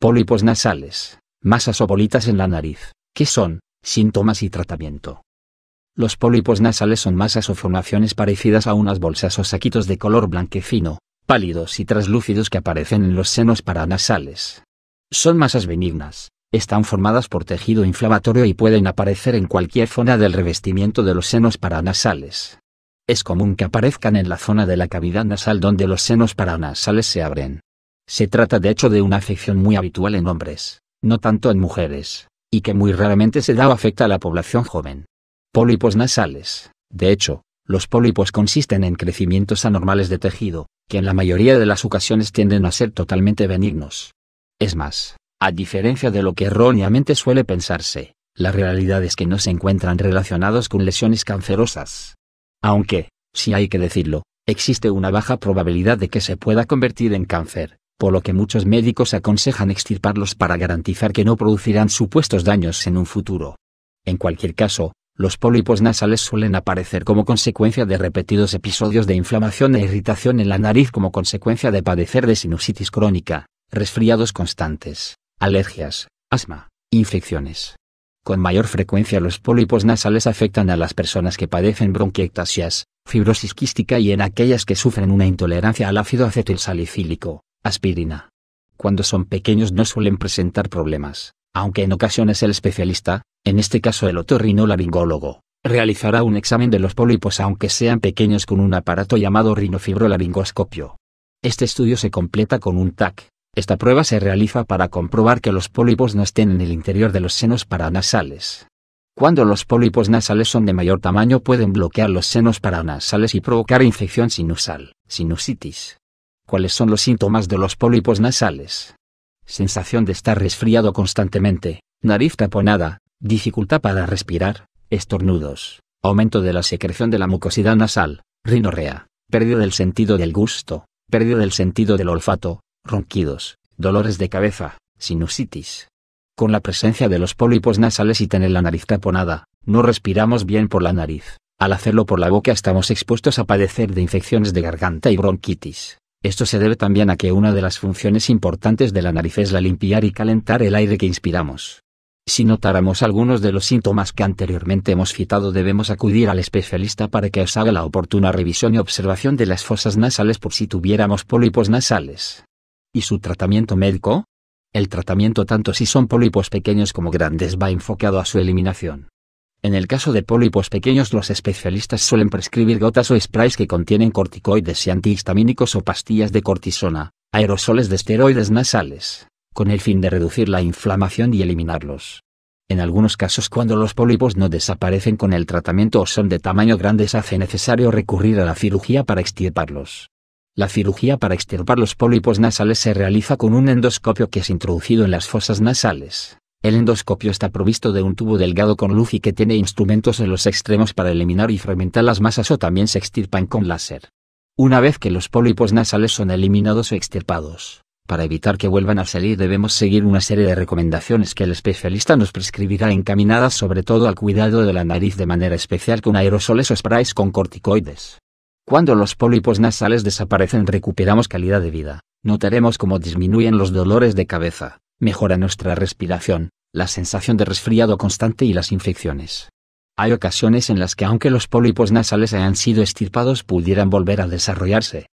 Pólipos nasales, masas o bolitas en la nariz, que son? Síntomas y tratamiento. Los pólipos nasales son masas o formaciones parecidas a unas bolsas o saquitos de color blanquecino, pálidos y traslúcidos que aparecen en los senos paranasales. Son masas benignas, están formadas por tejido inflamatorio y pueden aparecer en cualquier zona del revestimiento de los senos paranasales. Es común que aparezcan en la zona de la cavidad nasal donde los senos paranasales se abren. Se trata de hecho de una afección muy habitual en hombres, no tanto en mujeres, y que muy raramente se da o afecta a la población joven. Pólipos nasales. De hecho, los pólipos consisten en crecimientos anormales de tejido, que en la mayoría de las ocasiones tienden a ser totalmente benignos. Es más, a diferencia de lo que erróneamente suele pensarse, la realidad es que no se encuentran relacionados con lesiones cancerosas. Aunque, si hay que decirlo, existe una baja probabilidad de que se pueda convertir en cáncer, por lo que muchos médicos aconsejan extirparlos para garantizar que no producirán supuestos daños en un futuro. En cualquier caso, los pólipos nasales suelen aparecer como consecuencia de repetidos episodios de inflamación e irritación en la nariz como consecuencia de padecer de sinusitis crónica, resfriados constantes, alergias, asma, infecciones. Con mayor frecuencia los pólipos nasales afectan a las personas que padecen bronquiectasias, fibrosis quística y en aquellas que sufren una intolerancia al ácido acetilsalicílico aspirina. Cuando son pequeños no suelen presentar problemas, aunque en ocasiones el especialista, en este caso el otorrinolaringólogo, realizará un examen de los pólipos aunque sean pequeños con un aparato llamado rinofibrolaringoscopio. Este estudio se completa con un TAC. Esta prueba se realiza para comprobar que los pólipos no estén en el interior de los senos paranasales. Cuando los pólipos nasales son de mayor tamaño pueden bloquear los senos paranasales y provocar infección sinusal, sinusitis, ¿Cuáles son los síntomas de los pólipos nasales? Sensación de estar resfriado constantemente, nariz taponada, dificultad para respirar, estornudos, aumento de la secreción de la mucosidad nasal, rinorrea, pérdida del sentido del gusto, pérdida del sentido del olfato, ronquidos, dolores de cabeza, sinusitis. Con la presencia de los pólipos nasales y tener la nariz taponada, no respiramos bien por la nariz. Al hacerlo por la boca estamos expuestos a padecer de infecciones de garganta y bronquitis. Esto se debe también a que una de las funciones importantes de la nariz es la limpiar y calentar el aire que inspiramos. Si notáramos algunos de los síntomas que anteriormente hemos citado debemos acudir al especialista para que os haga la oportuna revisión y observación de las fosas nasales por si tuviéramos pólipos nasales. ¿Y su tratamiento médico? El tratamiento tanto si son pólipos pequeños como grandes va enfocado a su eliminación. En el caso de pólipos pequeños los especialistas suelen prescribir gotas o sprays que contienen corticoides y antihistamínicos o pastillas de cortisona, aerosoles de esteroides nasales, con el fin de reducir la inflamación y eliminarlos. En algunos casos cuando los pólipos no desaparecen con el tratamiento o son de tamaño grande se hace necesario recurrir a la cirugía para extirparlos. La cirugía para extirpar los pólipos nasales se realiza con un endoscopio que es introducido en las fosas nasales el endoscopio está provisto de un tubo delgado con luz y que tiene instrumentos en los extremos para eliminar y fragmentar las masas o también se extirpan con láser. Una vez que los pólipos nasales son eliminados o extirpados, para evitar que vuelvan a salir debemos seguir una serie de recomendaciones que el especialista nos prescribirá encaminadas sobre todo al cuidado de la nariz de manera especial con aerosoles o sprays con corticoides. Cuando los pólipos nasales desaparecen recuperamos calidad de vida, notaremos cómo disminuyen los dolores de cabeza, Mejora nuestra respiración, la sensación de resfriado constante y las infecciones. Hay ocasiones en las que aunque los pólipos nasales hayan sido estirpados pudieran volver a desarrollarse,